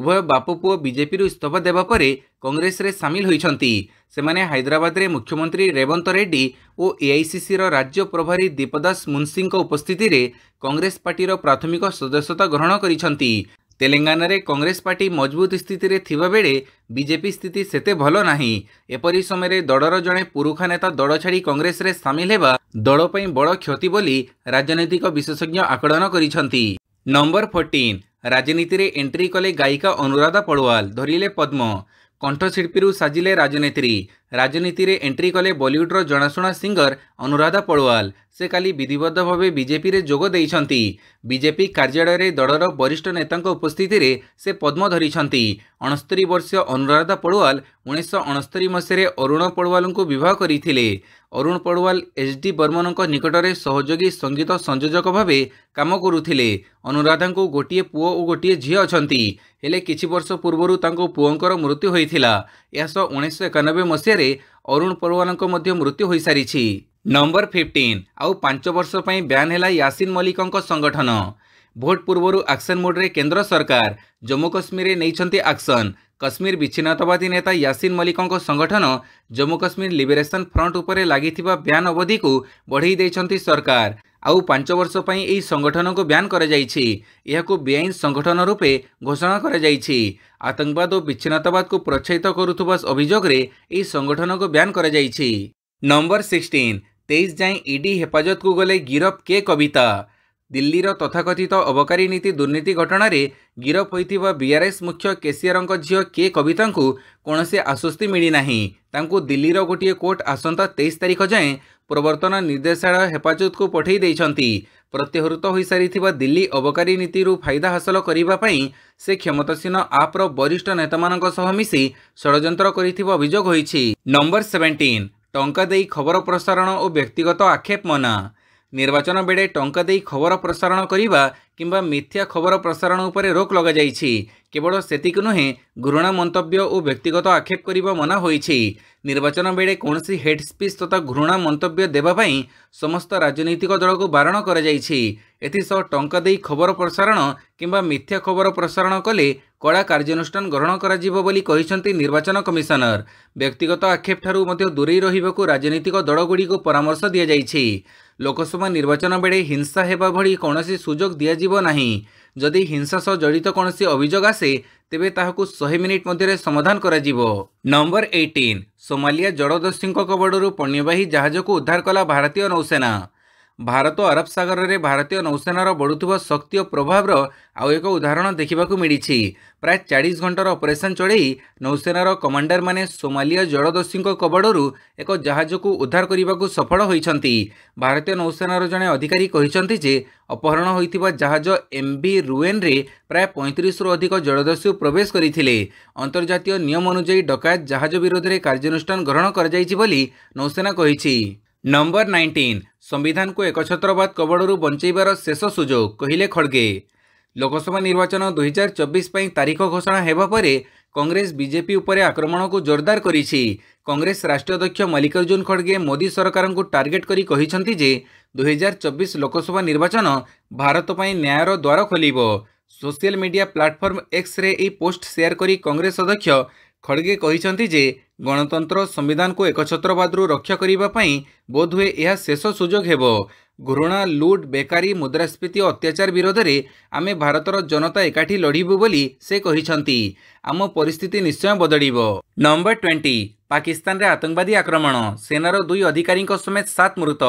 ଉଭୟ ବାପ ପୁଅ ବିଜେପିରୁ ଇସ୍ତଫା ଦେବା ପରେ କଂଗ୍ରେସରେ ସାମିଲ ହୋଇଛନ୍ତି ସେମାନେ ହାଇଦ୍ରାବାଦରେ ମୁଖ୍ୟମନ୍ତ୍ରୀ ରେବନ୍ତ ରେଡ୍ଡି ଓ ଏଆଇସିସିର ରାଜ୍ୟ ପ୍ରଭାରୀ ଦୀପଦାସ ମୁନ୍ସିଙ୍କ ଉପସ୍ଥିତିରେ କଂଗ୍ରେସ ପାର୍ଟିର ପ୍ରାଥମିକ ସଦସ୍ୟତା ଗ୍ରହଣ କରିଛନ୍ତି ତେଲେଙ୍ଗାନାରେ କଂଗ୍ରେସ ପାର୍ଟି ମଜବୁତ ସ୍ଥିତିରେ ଥିବାବେଳେ ବିଜେପି ସ୍ଥିତି ସେତେ ଭଲ ନାହିଁ ଏପରି ସମୟରେ ଦଳର ଜଣେ ପୁରୁଖା ନେତା ଦଳ ଛାଡ଼ି କଂଗ୍ରେସରେ ସାମିଲ ହେବା ଦଳ ପାଇଁ ବଡ଼ କ୍ଷତି ବୋଲି ରାଜନୈତିକ ବିଶେଷଜ୍ଞ ଆକଳନ କରିଛନ୍ତି ନମ୍ବର ଫୋର୍ଟିନ୍ ରାଜନୀତିରେ ଏଣ୍ଟ୍ରି କଲେ ଗାୟିକା ଅନୁରାଧା ପଡ଼ୱାଲ ଧରିଲେ ପଦ୍ମ କଣ୍ଠଶିଳ୍ପୀରୁ ସାଜିଲେ ରାଜନୀତିରେ ରାଜନୀତିରେ ଏଣ୍ଟ୍ରି କଲେ ବଲିଉଡ୍ର ଜଣାଶୁଣା ସିଙ୍ଗର ଅନୁରାଧା ପଡ଼ୱାଲ ସେ କାଲି ବିଧିବଦ୍ଧ ଭାବେ ବିଜେପିରେ ଯୋଗ ଦେଇଛନ୍ତି ବିଜେପି କାର୍ଯ୍ୟାଳୟରେ ଦଳର ବରିଷ୍ଠ ନେତାଙ୍କ ଉପସ୍ଥିତିରେ ସେ ପଦ୍ମ ଧରିଛନ୍ତି ଅଣସ୍ତରୀ ବର୍ଷୀୟ ଅନୁରାଧା ପଡ଼ୱାଲ ଉଣେଇଶହ ଅଣସ୍ତରୀ ମସିହାରେ ଅରୁଣ ପଡ଼ୱାଲଙ୍କୁ ବିବାହ କରିଥିଲେ ଅରୁଣ ପଡ଼ୱାଲ ଏଚ୍ ଡି ବର୍ମନଙ୍କ ନିକଟରେ ସହଯୋଗୀ ସଙ୍ଗୀତ ସଂଯୋଜକ ଭାବେ କାମ କରୁଥିଲେ ଅନୁରାଧାଙ୍କୁ ଗୋଟିଏ ପୁଅ ଓ ଗୋଟିଏ ଝିଅ ଅଛନ୍ତି ହେଲେ କିଛି ବର୍ଷ ପୂର୍ବରୁ ତାଙ୍କ ପୁଅଙ୍କର ମୃତ୍ୟୁ ହୋଇଥିଲା ଏହାସହ ଉଣେଇଶହ ଏକାନବେ ମସିହାରେ ଅରୁଣ ପଡ଼ୱାଲଙ୍କ ମଧ୍ୟ ମୃତ୍ୟୁ ହୋଇସାରିଛି ନମ୍ବର ଫିଫ୍ଟିନ୍ ଆଉ ପାଞ୍ଚ ବର୍ଷ ପାଇଁ ବ୍ୟାନ୍ ହେଲା ୟାସିନ୍ ମଲ୍ଲିକଙ୍କ ସଂଗଠନ ଭୋଟ୍ ପୂର୍ବରୁ ଆକ୍ସନ୍ ମୋଡ଼୍ରେ କେନ୍ଦ୍ର ସରକାର ଜମ୍ମୁ କାଶ୍ମୀରରେ ନେଇଛନ୍ତି ଆକ୍ସନ୍ କାଶ୍ମୀର ବିଚ୍ଛିନ୍ନତାବାଦୀ ନେତା ୟାସିନ୍ ମଲିକଙ୍କ ସଂଗଠନ ଜମ୍ମୁ କାଶ୍ମୀର ଲିବରେସନ୍ ଫ୍ରଣ୍ଟ ଉପରେ ଲାଗିଥିବା ବ୍ୟାନ୍ ଅବଧିକୁ ବଢ଼େଇ ଦେଇଛନ୍ତି ସରକାର ଆଉ ପାଞ୍ଚ ବର୍ଷ ପାଇଁ ଏହି ସଂଗଠନକୁ ବ୍ୟାନ୍ କରାଯାଇଛି ଏହାକୁ ବେଆଇନ ସଂଗଠନ ରୂପେ ଘୋଷଣା କରାଯାଇଛି ଆତଙ୍କବାଦ ଓ ବିଚ୍ଛିନ୍ନତାବାଦକୁ ପ୍ରୋତ୍ସାହିତ କରୁଥିବା ଅଭିଯୋଗରେ ଏହି ସଂଗଠନକୁ ବ୍ୟାନ୍ କରାଯାଇଛି ନମ୍ବର ସିକ୍ସଟିନ୍ ତେଇଶ ଯାଏଁ ଇଡି ହେଫାଜତକୁ ଗଲେ ଗିରଫ କେ କବିତା দিল্লির তথাকথিত অবকাରୀ ନୀତି ଦୁର୍ନୀତି ଘଟଣାରେ ଗିରଫ ହୋଇଥିବା ବିଆର୍ଏସ୍ ମୁଖ୍ୟ କେସିଆରଙ୍କ ଝିଅ କେ କବିତାଙ୍କୁ କୌଣସି ଆଶ୍ୱସ୍ତି ମିଳିନାହିଁ ତାଙ୍କୁ ଦିଲ୍ଲୀର ଗୋଟିଏ କୋର୍ଟ ଆସନ୍ତା ତେଇଶ ତାରିଖ ଯାଏଁ ପ୍ରବର୍ତ୍ତନ ନିର୍ଦ୍ଦେଶାଳୟ ହେଫାଜତକୁ ପଠାଇ ଦେଇଛନ୍ତି ପ୍ରତ୍ୟାହୃତ ହୋଇସାରିଥିବା ଦିଲ୍ଲୀ ଅବକାରୀ ନୀତିରୁ ଫାଇଦା ହାସଲ କରିବା ପାଇଁ ସେ କ୍ଷମତାସୀନ ଆପ୍ର ବରିଷ୍ଠ ନେତାମାନଙ୍କ ସହ ମିଶି ଷଡ଼ଯନ୍ତ୍ର କରିଥିବା ଅଭିଯୋଗ ହୋଇଛି ନମ୍ବର ସେଭେଣ୍ଟିନ୍ ଟଙ୍କା ଦେଇ ଖବର ପ୍ରସାରଣ ଓ ବ୍ୟକ୍ତିଗତ ଆକ୍ଷେପ ମନା ନିର୍ବାଚନ ବେଳେ ଟଙ୍କା ଦେଇ ଖବର ପ୍ରସାରଣ କରିବା କିମ୍ବା ମିଥ୍ୟା ଖବର ପ୍ରସାରଣ ଉପରେ ରୋକ ଲଗାଯାଇଛି କେବଳ ସେତିକି ନୁହେଁ ଘୃଣା ମନ୍ତବ୍ୟ ଓ ବ୍ୟକ୍ତିଗତ ଆକ୍ଷେପ କରିବା ମନା ହୋଇଛି ନିର୍ବାଚନ ବେଳେ କୌଣସି ହେଡ୍ ସ୍ପିଚ୍ ତଥା ଘୃଣା ମନ୍ତବ୍ୟ ଦେବା ପାଇଁ ସମସ୍ତ ରାଜନୈତିକ ଦଳକୁ ବାରଣ କରାଯାଇଛି ଏଥିସହ ଟଙ୍କା ଦେଇ ଖବର ପ୍ରସାରଣ କିମ୍ବା ମିଥ୍ୟା ଖବର ପ୍ରସାରଣ କଲେ କଡ଼ା କାର୍ଯ୍ୟାନୁଷ୍ଠାନ ଗ୍ରହଣ କରାଯିବ ବୋଲି କହିଛନ୍ତି ନିର୍ବାଚନ କମିଶନର ବ୍ୟକ୍ତିଗତ ଆକ୍ଷେପଠାରୁ ମଧ୍ୟ ଦୂରେଇ ରହିବାକୁ ରାଜନୈତିକ ଦଳଗୁଡ଼ିକୁ ପରାମର୍ଶ ଦିଆଯାଇଛି ଲୋକସଭା ନିର୍ବାଚନ ବେଳେ ହିଂସା ହେବା ଭଳି କୌଣସି ସୁଯୋଗ ଦିଆଯିବ କରାଯିବ ନାହିଁ ଯଦି ହିଂସା ସହ ଜଡ଼ିତ କୌଣସି ଅଭିଯୋଗ ଆସେ ତେବେ ତାହାକୁ ଶହେ ମିନିଟ୍ ମଧ୍ୟରେ ସମାଧାନ କରାଯିବ ନମ୍ବର ଏଇଟିନ୍ ସୋମାଲିଆ ଜଳଦସ୍ୟୁଙ୍କ କବଳରୁ ପଣ୍ୟବାହୀ ଜାହାଜକୁ ଉଦ୍ଧାର କଲା ଭାରତୀୟ ନୌସେନା ଭାରତ ଆରବ ସାଗରରେ ଭାରତୀୟ ନୌସେନାର ବଢ଼ୁଥିବା ଶକ୍ତି ଓ ପ୍ରଭାବର ଆଉ ଏକ ଉଦାହରଣ ଦେଖିବାକୁ ମିଳିଛି ପ୍ରାୟ ଚାଳିଶ ଘଣ୍ଟାର ଅପରେସନ୍ ଚଳେଇ ନୌସେନାର କମାଣ୍ଡରମାନେ ସୋମାଲିଆ ଜଳଦସ୍ୟୁଙ୍କ କବଳରୁ ଏକ ଜାହାଜକୁ ଉଦ୍ଧାର କରିବାକୁ ସଫଳ ହୋଇଛନ୍ତି ଭାରତୀୟ ନୌସେନାର ଜଣେ ଅଧିକାରୀ କହିଛନ୍ତି ଯେ ଅପହରଣ ହୋଇଥିବା ଜାହାଜ ଏମ୍ ବି ରୁଏନ୍ରେ ପ୍ରାୟ ପଇଁତିରିଶରୁ ଅଧିକ ଜଳଦସ୍ୟୁ ପ୍ରବେଶ କରିଥିଲେ ଅନ୍ତର୍ଜାତୀୟ ନିୟମ ଅନୁଯାୟୀ ଡକାୟତ ଜାହାଜ ବିରୋଧରେ କାର୍ଯ୍ୟାନୁଷ୍ଠାନ ଗ୍ରହଣ କରାଯାଇଛି ବୋଲି ନୌସେନା କହିଛି ନମ୍ବର ନାଇଣ୍ଟିନ୍ ସମ୍ବିଧାନକୁ ଏକଛତ୍ରବାଦ କବଳରୁ ବଞ୍ଚାଇବାର ଶେଷ ସୁଯୋଗ କହିଲେ ଖଡ଼ଗେ ଲୋକସଭା ନିର୍ବାଚନ ଦୁଇହଜାର ଚବିଶ ପାଇଁ ତାରିଖ ଘୋଷଣା ହେବା ପରେ କଂଗ୍ରେସ ବିଜେପି ଉପରେ ଆକ୍ରମଣକୁ ଜୋରଦାର କରିଛି କଂଗ୍ରେସ ରାଷ୍ଟ୍ରୀୟ ଅଧ୍ୟକ୍ଷ ମଲ୍ଲିକାର୍ଜୁନ ଖଡ଼ଗେ ମୋଦି ସରକାରଙ୍କୁ ଟାର୍ଗେଟ୍ କରି କହିଛନ୍ତି ଯେ ଦୁଇହଜାର ଚବିଶ ଲୋକସଭା ନିର୍ବାଚନ ଭାରତ ପାଇଁ ନ୍ୟାୟର ଦ୍ୱାର ଖୋଲିବ ସୋସିଆଲ ମିଡିଆ ପ୍ଲାଟଫର୍ମ ଏକ୍ସରେ ଏହି ପୋଷ୍ଟ ସେୟାର କରି କଂଗ୍ରେସ ଅଧ୍ୟକ୍ଷ ଖଡ଼ଗେ କହିଛନ୍ତି ଯେ ଗଣତନ୍ତ୍ର ସମ୍ବିଧାନକୁ ଏକଛତ୍ରବାଦରୁ ରକ୍ଷା କରିବା ପାଇଁ ବୋଧହୁଏ ଏହା ଶେଷ ସୁଯୋଗ ହେବ ଘୃଣା ଲୁଟ୍ ବେକାରୀ ମୁଦ୍ରାସ୍ଫୀତି ଓ ଅତ୍ୟାଚାର ବିରୋଧରେ ଆମେ ଭାରତର ଜନତା ଏକାଠି ଲଢ଼ିବୁ ବୋଲି ସେ କହିଛନ୍ତି ଆମ ପରିସ୍ଥିତି ନିଶ୍ଚୟ ବଦଳିବ ନମ୍ବର ଟ୍ୱେଣ୍ଟି ପାକିସ୍ତାନରେ ଆତଙ୍କବାଦୀ ଆକ୍ରମଣ ସେନାର ଦୁଇ ଅଧିକାରୀଙ୍କ ସମେତ ସାତ ମୃତ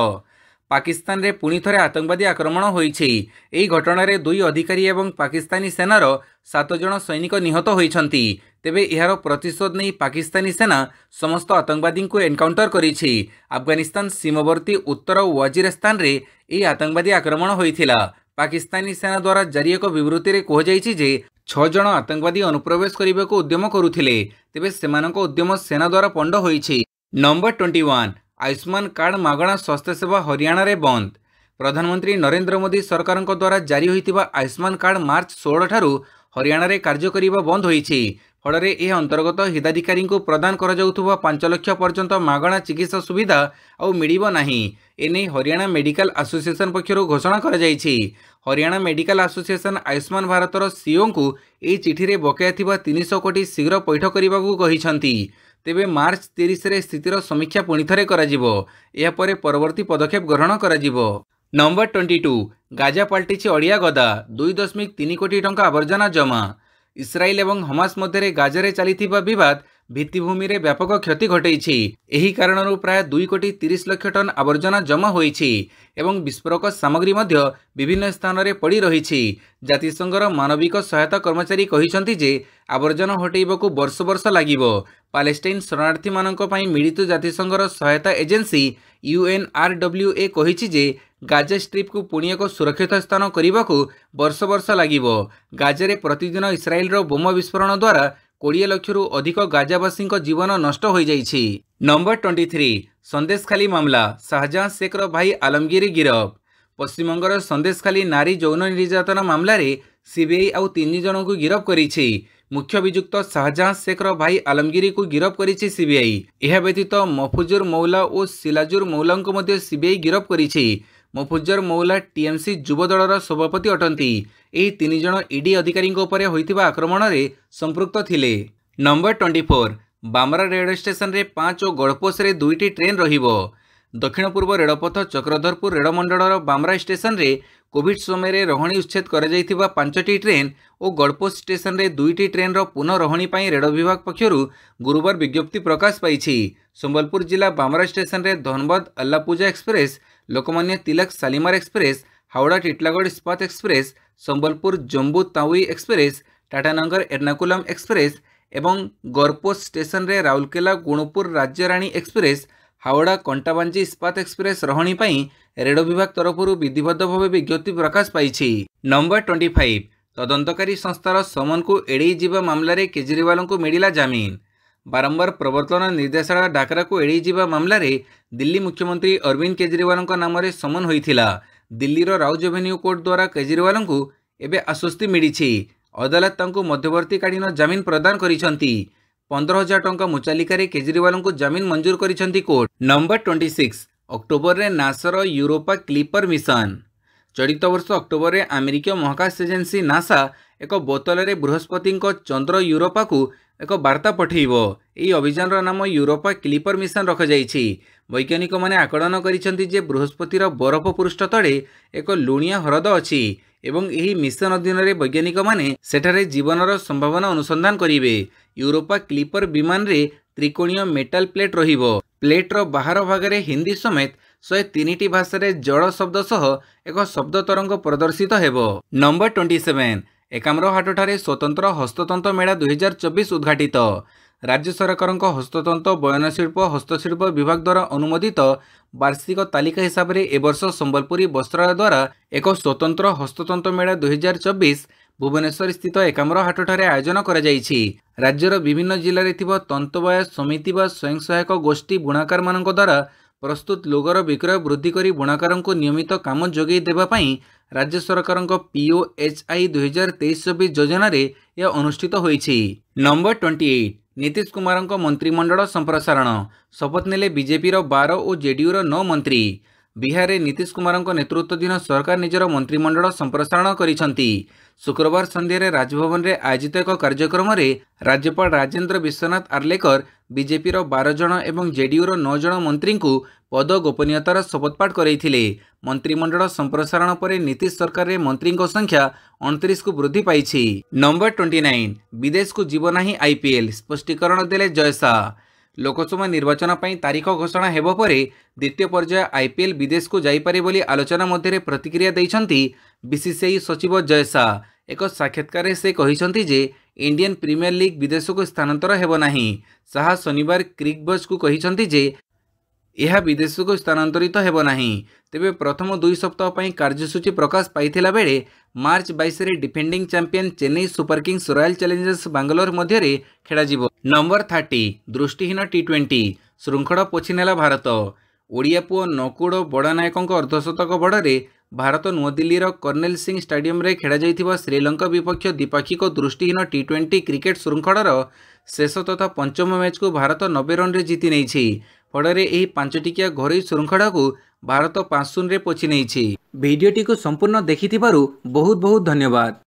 ପାକିସ୍ତାନରେ ପୁଣି ଥରେ ଆତଙ୍କବାଦୀ ଆକ୍ରମଣ ହୋଇଛି ଏହି ଘଟଣାରେ ଦୁଇ ଅଧିକାରୀ ଏବଂ ପାକିସ୍ତାନୀ ସେନାର ସାତ ଜଣ ସୈନିକ ନିହତ ହୋଇଛନ୍ତି ତେବେ ଏହାର ପ୍ରତିଶୋଧ ନେଇ ପାକିସ୍ତାନୀ ସେନା ସମସ୍ତ ଆତଙ୍କବାଦୀଙ୍କୁ ଏନ୍କାଉଣ୍ଟର କରିଛି ଆଫଗାନିସ୍ତାନ ସୀମବର୍ତ୍ତୀ ଉତ୍ତର ୱାଜିରସ୍ତାନରେ ଏହି ଆତଙ୍କବାଦୀ ଆକ୍ରମଣ ହୋଇଥିଲା ପାକିସ୍ତାନୀ ସେନା ଦ୍ୱାରା ଜାରି ଏକ ବିବୃତ୍ତିରେ କୁହାଯାଇଛି ଯେ ଛଅ ଜଣ ଆତଙ୍କବାଦୀ ଅନୁପ୍ରବେଶ କରିବାକୁ ଉଦ୍ୟମ କରୁଥିଲେ ତେବେ ସେମାନଙ୍କ ଉଦ୍ୟମ ସେନା ଦ୍ୱାରା ପଣ୍ଡ ହୋଇଛି number twenty one Ayushman card ମାଗଣା ସ୍ୱାସ୍ଥ୍ୟସେବା ହରିୟାଣାରେ ବନ୍ଦ ପ୍ରଧାନମନ୍ତ୍ରୀ ନରେନ୍ଦ୍ର ମୋଦି ସରକାରଙ୍କ ଦ୍ୱାରା ଜାରି ହୋଇଥିବା ଆୟୁଷ୍ମାନ କାର୍ଡ ମାର୍ଚ୍ଚ ଷୋହଳଠାରୁ ହରିୟାଣାରେ କାର୍ଯ୍ୟ କରିବା ବନ୍ଦ ହୋଇଛି ଫଳରେ ଏ ଅନ୍ତର୍ଗତ ହିତାଧିକାରୀଙ୍କୁ ପ୍ରଦାନ କରାଯାଉଥିବା ପାଞ୍ଚ ଲକ୍ଷ ପର୍ଯ୍ୟନ୍ତ ମାଗଣା ଚିକିତ୍ସା ସୁବିଧା ଆଉ ମିଳିବ ନାହିଁ ଏନେଇ ହରିୟାଣା ମେଡିକାଲ ଆସୋସିଏସନ ପକ୍ଷରୁ ଘୋଷଣା କରାଯାଇଛି ହରିୟାଣା ମେଡିକାଲ ଆସୋସିଏସନ ଆୟୁଷ୍ମାନ ଭାରତର ସିଓଙ୍କୁ ଏହି ଚିଠିରେ ବକେୟା ଥିବା ତିନିଶହ କୋଟି ଶୀଘ୍ର ପୈଠ କରିବାକୁ କହିଛନ୍ତି ତେବେ ମାର୍ଚ୍ଚ ତିରିଶରେ ସ୍ଥିତିର ସମୀକ୍ଷା ପୁଣିଥରେ କରାଯିବ ଏହାପରେ ପରବର୍ତ୍ତୀ ପଦକ୍ଷେପ ଗ୍ରହଣ କରାଯିବ ନମ୍ବର ଟ୍ୱେଣ୍ଟି ଟୁ ଗାଜା ପାଲଟିଛି ଅଳିଆ ଗଦା ଦୁଇ ଦଶମିକ ତିନି କୋଟି ଟଙ୍କା ଆବର୍ଜନା ଜମା ଇସ୍ରାଏଲ୍ ଏବଂ ହମାସ୍ ମଧ୍ୟରେ ଗାଜାରେ ଚାଲିଥିବା ବିବାଦ ଭିତ୍ତିଭୂମିରେ ବ୍ୟାପକ କ୍ଷତି ଘଟାଇଛି ଏହି କାରଣରୁ ପ୍ରାୟ ଦୁଇ କୋଟି ତିରିଶ ଲକ୍ଷ ଟନ୍ ଆବର୍ଜନା ଜମା ହୋଇଛି ଏବଂ ବିସ୍ଫୋରକ ସାମଗ୍ରୀ ମଧ୍ୟ ବିଭିନ୍ନ ସ୍ଥାନରେ ପଡ଼ି ରହିଛି ଜାତିସଂଘର ମାନବିକ ସହାୟତା କର୍ମଚାରୀ କହିଛନ୍ତି ଯେ ଆବର୍ଜନା ହଟାଇବାକୁ ବର୍ଷ ବର୍ଷ ଲାଗିବ ପାଲେଷ୍ଟାଇନ୍ ଶରଣାର୍ଥୀମାନଙ୍କ ପାଇଁ ମିଳିତ ଜାତିସଂଘର ସହାୟତା ଏଜେନ୍ସି ୟୁଏନ୍ଆର୍ଡବ୍ଲ୍ୟୁଏ କହିଛି ଯେ ଗାଜା ଷ୍ଟ୍ରିପ୍କୁ ପୁଣି ଏକ ସୁରକ୍ଷିତ ସ୍ଥାନ କରିବାକୁ ବର୍ଷ ବର୍ଷ ଲାଗିବ ଗାଜାରେ ପ୍ରତିଦିନ ଇସ୍ରାଏଲ୍ର ବୋମା ବିସ୍ଫୋରଣ ଦ୍ୱାରା କୋଡ଼ିଏ ଲକ୍ଷରୁ ଅଧିକ ଗାଜାବାସୀଙ୍କ ଜୀବନ ନଷ୍ଟ ହୋଇଯାଇଛି ନମ୍ବର ଟ୍ୱେଣ୍ଟି ଥ୍ରୀ ସନ୍ଦେଶଖାଲି ମାମଲା ଶାହାଜାହାନ ଶେଖ୍ର ଭାଇ ଆଲମଗିରି ଗିରଫ ପଶ୍ଚିମବଙ୍ଗର ସନ୍ଦେଶଖାଲି ନାରୀ ଯୌନ ନିର୍ଯାତନା ମାମଲାରେ ସିବିଆଇ ଆଉ ତିନି ଜଣଙ୍କୁ ଗିରଫ କରିଛି ମୁଖ୍ୟ ବିଯୁକ୍ତ ଶାହାଜାହାନ ଶେଖ୍ର ଭାଇ ଆଲମଗିରିକୁ ଗିରଫ କରିଛି ସିବିଆଇ ଏହା ବ୍ୟତୀତ ମଫୁଜୁର ମୌଲା ଓ ସିଲାଜୁର ମୌଲାଙ୍କୁ ମଧ୍ୟ ସିବିଆଇ ଗିରଫ କରିଛି ମୋଫୁଜର ମୌଲା ଟିଏମ୍ସି ଯୁବ ଦଳର ସଭାପତି ଅଟନ୍ତି ଏହି ତିନି ଜଣ ଇଡି ଅଧିକାରୀଙ୍କ ଉପରେ ହୋଇଥିବା ଆକ୍ରମଣରେ ସମ୍ପୃକ୍ତ ଥିଲେ ନମ୍ବର ଟ୍ୱେଣ୍ଟି ଫୋର୍ ବାମରା ରେଳ ଷ୍ଟେସନରେ ପାଞ୍ଚ ଓ ଗଡ଼ପୋଷରେ ଦୁଇଟି ଟ୍ରେନ୍ ରହିବ ଦକ୍ଷିଣ ପୂର୍ବ ରେଳପଥ ଚକ୍ରଧରପୁର ରେଳମଣ୍ଡଳର ବାମରା ଷ୍ଟେସନରେ କୋଭିଡ୍ ସମୟରେ ରହଣି ଉଚ୍ଛେଦ କରାଯାଇଥିବା ପାଞ୍ଚଟି ଟ୍ରେନ୍ ଓ ଗଡ଼ପୋଷ ଷ୍ଟେସନରେ ଦୁଇଟି ଟ୍ରେନ୍ର ପୁନଃ ରହଣି ପାଇଁ ରେଳ ବିଭାଗ ପକ୍ଷରୁ ଗୁରୁବାର ବିଜ୍ଞପ୍ତି ପ୍ରକାଶ ପାଇଛି ସମ୍ବଲପୁର ଜିଲ୍ଲା ବାମରା ଷ୍ଟେସନରେ Dhanbad Alappuzha express Lokmanya Tilak Shalimar express Howrah Titlagarh Ispat express Sambalpur Jammu Tawi express Tatanagar Ernakulam express এবং গরপোস স্টেসনরে রাউরকেলা গুণপুর রাজ্যরাণী এক্সপ্রেস হাওড়া কণ্টাবাঞ্জি ইস্পাত এক্সপ্রেস রহণী পাই রেড় বিভাগ তরফর বিধিবদ্ধভাবে বিজ্ঞপ্তি প্রকাশ পাইছে নম্বর টোয়েন্টি ফাইভ তদন্তকারী সংস্থার সমনকু এড়াই যা মামলার কেজরিওয়ালু মিলিলা জামিন ବାରମ୍ବାର ପ୍ରବର୍ତ୍ତନ ନିର୍ଦ୍ଦେଶାଳୟ ଡାକରାକୁ ଏଡ଼େଇଯିବା ମାମଲାରେ ଦିଲ୍ଲୀ ମୁଖ୍ୟମନ୍ତ୍ରୀ ଅରବିନ୍ଦ କେଜରିୱାଲଙ୍କ ନାମରେ ସମନ ହୋଇଥିଲା ଦିଲ୍ଲୀର ରାଉଜ ଏଭେନ୍ୟୁ କୋର୍ଟ ଦ୍ୱାରା କେଜରିୱାଲଙ୍କୁ ଏବେ ଆଶ୍ୱସ୍ତି ମିଳିଛି ଅଦାଲତ ତାଙ୍କୁ ମଧ୍ୟବର୍ତ୍ତୀକାଳୀନ ଜାମିନ ପ୍ରଦାନ କରିଛନ୍ତି ପନ୍ଦର ହଜାର ଟଙ୍କା ମୁଚାଲିକାରେ କେଜରିୱାଲଙ୍କୁ ଜାମିନ ମଞ୍ଜୁର କରିଛନ୍ତି କୋର୍ଟ ନମ୍ବର ଟ୍ୱେଣ୍ଟି ସିକ୍ସ ଅକ୍ଟୋବରରେ ନାସାର ୟୁରୋପା କ୍ଲିପର ମିଶନ ଚଳିତ ବର୍ଷ ଅକ୍ଟୋବରରେ ଆମେରିକୀୟ ମହାକାଶ ଏଜେନ୍ସି ନାସା ଏକ ବୋତଲରେ ବୃହସ୍ପତିଙ୍କ ଚନ୍ଦ୍ର ୟୁରୋପାକୁ ଏକ ବାର୍ତ୍ତା ପଠାଇବ ଏହି ଅଭିଯାନର ନାମ ୟୁରୋପା କ୍ଲିପର ମିଶନ ରଖାଯାଇଛି ବୈଜ୍ଞାନିକମାନେ ଆକଳନ କରିଛନ୍ତି ଯେ ବୃହସ୍ପତିର ବରଫ ପୃଷ୍ଠ ତଳେ ଏକ ଲୁଣିଆ ହ୍ରଦ ଅଛି ଏବଂ ଏହି ମିଶନ ଅଧୀନରେ ବୈଜ୍ଞାନିକମାନେ ସେଠାରେ ଜୀବନର ସମ୍ଭାବନା ଅନୁସନ୍ଧାନ କରିବେ ୟୁରୋପା କ୍ଲିପର ବିମାନରେ ତ୍ରିକୋଣୀୟ ମେଟାଲ ପ୍ଲେଟ୍ ରହିବ ପ୍ଲେଟ୍ର ବାହାର ଭାଗରେ ହିନ୍ଦୀ ସମେତ ଶହେ ତିନିଟି ଭାଷାରେ ଜଳ ଶବ୍ଦ ସହ ଏକ ଶବ୍ଦ ତରଙ୍ଗ ପ୍ରଦର୍ଶିତ ହେବ ନମ୍ବର ଟ୍ୱେଣ୍ଟି ସେଭେନ୍ ଏକାମ୍ରହାଟଠାରେ ସ୍ୱତନ୍ତ୍ର ହସ୍ତତନ୍ତ ମେଳା ଦୁଇହଜାର ଚବିଶ ଉଦ୍ଘାଟିତ ରାଜ୍ୟ ସରକାରଙ୍କ ହସ୍ତତନ୍ତ ବୟନଶିଳ୍ପ ହସ୍ତଶିଳ୍ପ ବିଭାଗ ଦ୍ୱାରା ଅନୁମୋଦିତ ବାର୍ଷିକ ତାଲିକା ହିସାବରେ ଏବର୍ଷ ସମ୍ବଲପୁରୀ ବସ୍ତ୍ରାଳୟ ଦ୍ୱାରା ଏକ ସ୍ୱତନ୍ତ୍ର ହସ୍ତତନ୍ତ ମେଳା ଦୁଇହଜାର ଚବିଶ ଭୁବନେଶ୍ୱରସ୍ଥିତ ଏକାମ୍ରହାଟଠାରେ ଆୟୋଜନ କରାଯାଇଛି ରାଜ୍ୟର ବିଭିନ୍ନ ଜିଲ୍ଲାରେ ଥିବା ତନ୍ତବାୟ ସମିତି ବା ସ୍ୱୟଂ ସହାୟକ ଗୋଷ୍ଠୀ ବୁଣାକାରମାନଙ୍କ ଦ୍ୱାରା ପ୍ରସ୍ତୁତ ଲୁଗର ବିକ୍ରୟ ବୃଦ୍ଧି କରି ବୁଣାକାରଙ୍କୁ ନିୟମିତ କାମ ଯୋଗାଇ ଦେବା ପାଇଁ ରାଜ୍ୟ ସରକାରଙ୍କ ପିଓ ପିଓଏଚ୍ଆଇ ଦୁଇହଜାର ତେଇଶ ଚବିଶ ଯୋଜନାରେ ଏହା ଅନୁଷ୍ଠିତ ହୋଇଛି ନମ୍ବର ଟ୍ୱେଣ୍ଟି ଏଇଟ୍ ନୀତିଶ କୁମାରଙ୍କ ମନ୍ତ୍ରିମଣ୍ଡଳ ସମ୍ପ୍ରସାରଣ ଶପଥ ନେଲେ ବିଜେପିର ବାର ଓ ଜେଡିୟୁର ନଅ ମନ୍ତ୍ରୀ ବିହାରରେ ନୀତିଶ କୁମାରଙ୍କ ନେତୃତ୍ୱାଧୀନ ସରକାର ନିଜର ମନ୍ତ୍ରିମଣ୍ଡଳ ସମ୍ପ୍ରସାରଣ କରିଛନ୍ତି ଶୁକ୍ରବାର ସନ୍ଧ୍ୟାରେ ରାଜଭବନରେ ଆୟୋଜିତ ଏକ କାର୍ଯ୍ୟକ୍ରମରେ ରାଜ୍ୟପାଳ ରାଜେନ୍ଦ୍ର ବିଶ୍ୱନାଥ ଆର୍ଲେକର ବିଜେପିର ବାର ଜଣ ଏବଂ ଜେଡିୟୁର ନଅ ଜଣ ମନ୍ତ୍ରୀଙ୍କୁ ପଦ ଗୋପନୀୟତାର ଶପଥପାଠ କରାଇଥିଲେ ମନ୍ତ୍ରିମଣ୍ଡଳ ସମ୍ପ୍ରସାରଣ ପରେ ନୀତିଶ ସରକାରରେ ମନ୍ତ୍ରୀଙ୍କ ସଂଖ୍ୟା ଅଣତିରିଶକୁ ବୃଦ୍ଧି ପାଇଛି ନମ୍ବର ଟ୍ୱେଣ୍ଟି ନାଇନ୍ ବିଦେଶକୁ ଯିବ ନାହିଁ ଆଇପିଏଲ୍ ସ୍ପଷ୍ଟୀକରଣ ଦେଲେ ଜୟସା ଲୋକସଭା ନିର୍ବାଚନ ପାଇଁ ତାରିଖ ଘୋଷଣା ହେବ ପରେ ଦ୍ୱିତୀୟ ପର୍ଯ୍ୟାୟ ଆଇପିଏଲ୍ ବିଦେଶକୁ ଯାଇପାରେ ବୋଲି ଆଲୋଚନା ମଧ୍ୟରେ ପ୍ରତିକ୍ରିୟା ଦେଇଛନ୍ତି ବିସିସିଆଇ ସଚିବ ଜୟସା ଏକ ସାକ୍ଷାତକାରରେ ସେ କହିଛନ୍ତି ଯେ ଇଣ୍ଡିଆନ୍ ପ୍ରିମିୟର ଲିଗ୍ ବିଦେଶକୁ ସ୍ଥାନାନ୍ତର ହେବ ନାହିଁ ଶାହା ଶନିବାର କ୍ରିକବଜ୍କୁ କହିଛନ୍ତି ଯେ ଏହା ବିଦେଶକୁ ସ୍ଥାନାନ୍ତରିତ ହେବ ନାହିଁ ତେବେ ପ୍ରଥମ ଦୁଇ ସପ୍ତାହ ପାଇଁ କାର୍ଯ୍ୟସୂଚୀ ପ୍ରକାଶ ପାଇଥିଲା ବେଳେ ମାର୍ଚ୍ଚ ବାଇଶରେ defending champion Chennai Super Kings Royal Challengers Bangalore ମଧ୍ୟରେ ଖେଳାଯିବ ନମ୍ବର ଥାର୍ଟି ଦୃଷ୍ଟିହୀନ ଟି ଟ୍ୱେଣ୍ଟି ଶୃଙ୍ଖଳ ପୋଛି ନେଲା ଭାରତ ଓଡ଼ିଆ ପୁଅ ନକୁଡ଼ ବଡ଼ାନାୟକଙ୍କ ଅର୍ଦ୍ଧଶତକ ବଡ଼ରେ ଭାରତ ନୂଆଦିଲ୍ଲୀର କର୍ଣ୍ଣେଲ ସିଂ ଷ୍ଟାଡିୟମରେ ଖେଳାଯାଇଥିବା ଶ୍ରୀଲଙ୍କା ବିପକ୍ଷ ଦ୍ୱିପାକ୍ଷିକ ଦୃଷ୍ଟିହୀନ ଟି ଟ୍ୱେଣ୍ଟି କ୍ରିକେଟ୍ ଶୃଙ୍ଖଳାର ଶେଷ ତଥା ପଞ୍ଚମ ମ୍ୟାଚ୍କୁ ଭାରତ ନବେ ରନ୍ରେ ଜିତି ନେଇଛି ଫଳରେ ଏହି ପାଞ୍ଚଟିକିଆ ଘରୋଇ ଶୃଙ୍ଖଳାକୁ ଭାରତ ପାଞ୍ଚ ଶୂନରେ ପୋଛି ନେଇଛି ଭିଡ଼ିଓଟିକୁ ସମ୍ପୂର୍ଣ୍ଣ ଦେଖିଥିବାରୁ ବହୁତ ବହୁତ ଧନ୍ୟବାଦ